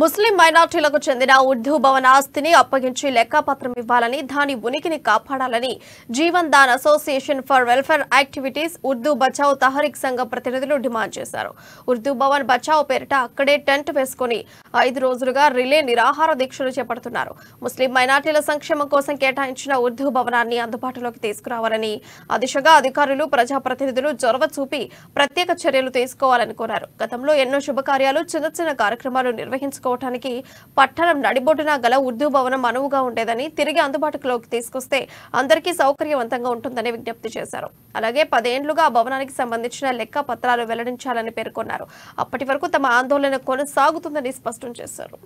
ముస్లిం మైనార్టీలకు చెందిన ఉర్దూ భవన్ ఆస్తిని అప్పగించి లెక్కాపత్రం ఇవ్వాలని దాని ఉనికిని కాపాడాలని Jeevan Daan association for welfare activities Urdu Bachao Tehreek సంఘ ప్రతినిధులు డిమాండ్ చేశారు ఉర్దూ భవన్ బచావ్ పేరిట అక్కడే టెంట్ వేసుకుని ఐదు రోజులుగా రిలే నిరాహార దీక్షలు చేపడుతున్నారు ముస్లిం మైనార్టీల సంక్షేమం కోసం కేటాయించిన ఉర్దూ భవనాన్ని అందుబాటులోకి తీసుకురావాలని ఆ దిశగా అధికారులు ప్రజాప్రతినిధులు జొరవ చూపి ప్రత్యేక చర్యలు తీసుకోవాలని కోరారు గతంలో ఎన్నో శుభకార్యాలు చిన్న చిన్న కార్యక్రమాలు నిర్వహించారు వినియోగించుకోవటానికి పట్టణం నడిబొడ్డున గల ఉర్దూ భవనం అనువుగా ఉండేదని తిరిగి అందుబాటులోకి తీసుకొస్తే అందరికీ సౌకర్యవంతంగా ఉంటుందని విజ్ఞప్తి చేశారు అలాగే పదేండ్లుగా భవనానికి సంబంధించిన లెక్క పత్రాలు వెల్లడించాలని పేర్కొన్నారు అప్పటి వరకు తమ ఆందోళన కొనసాగుతుందని స్పష్టం చేశారు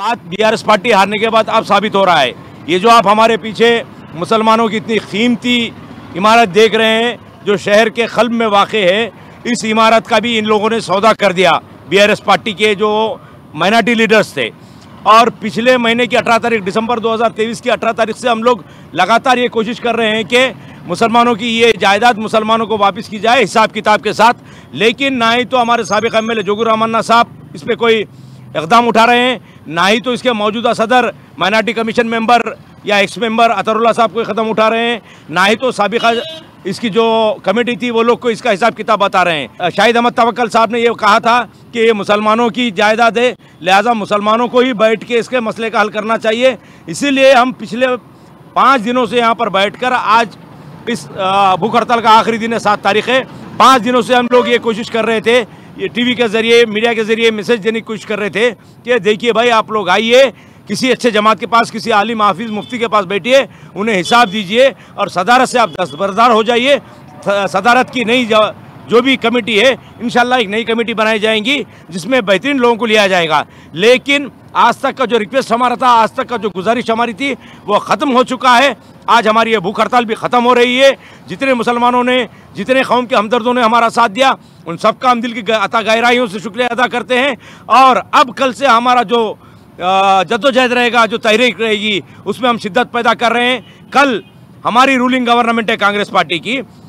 बात बीआरएस पार्टी हारने के बाद अब साबित हो रहा है ये जो आप हमारे पीछे मुसलमानों की इतनी कीमती इमारत देख रहे हैं जो शहर के खल्ब में वाक़ है इस इमारत का भी इन लोगों ने सौदा कर दिया बीआरएस पार्टी के जो माइनॉरिटी लीडर्स थे और पिछले महीने की 18 तारीख दिसंबर 2023 की 18 तारीख से हम लोग लगातार ये कोशिश कर रहे हैं कि मुसलमानों की ये जायदाद मुसलमानों को वापस की जाए हिसाब किताब के साथ लेकिन ना ही तो हमारे सबक एम एल जोगू रामाना साहब इस पर कोई इकदाम उठा रहे हैं ना ही तो इसके मौजूदा सदर माइनॉरिटी कमीशन मेंबर या एक्स मेंबर अतरुल्ला साहब कोई कदम उठा रहे हैं ना ही तो सबका इसकी जो कमेटी थी वो लोग को इसका हिसाब किताब बता रहे हैं शाहिद अहमद तवक्ल साहब ने ये कहा था कि ये मुसलमानों की जायदाद है लिहाजा मुसलमानों को ही बैठ के इसके मसले का हल करना चाहिए इसीलिए हम पिछले पाँच दिनों से यहाँ पर बैठ कर आज इस भूख हड़ताल का आखिरी दिन है सात तारीख है पाँच दिनों से हम लोग ये कोशिश कर रहे थे ये टीवी के जरिए मीडिया के जरिए मैसेज देने की कोशिश कर रहे थे कि देखिए भाई आप लोग आइए किसी अच्छे जमात के पास किसी आलिम हाफिज मुफ्ती के पास बैठिए उन्हें हिसाब दीजिए और सदारत से आप दस्तबरदार हो जाइए सदारत की नई जो भी कमेटी है इन एक नई कमेटी बनाई जाएंगी जिसमें बेहतरीन लोगों को लिया जाएगा लेकिन आज तक का जो रिक्वेस्ट हमारा था आज तक का जो गुजारिश हमारी थी वो ख़त्म हो चुका है आज हमारी ये भूख हड़ताल भी ख़त्म हो रही है जितने मुसलमानों ने जितने कौम के हमदर्दों ने हमारा साथ दिया उन सबका हम दिल की अता गहराइयों से शुक्रिया अदा करते हैं और अब कल से हमारा जो जद्दोजहद रहेगा जो तहरीक रहेगी उसमें हम शिद्दत पैदा कर रहे हैं कल हमारी रूलिंग गवर्नमेंट है कांग्रेस पार्टी की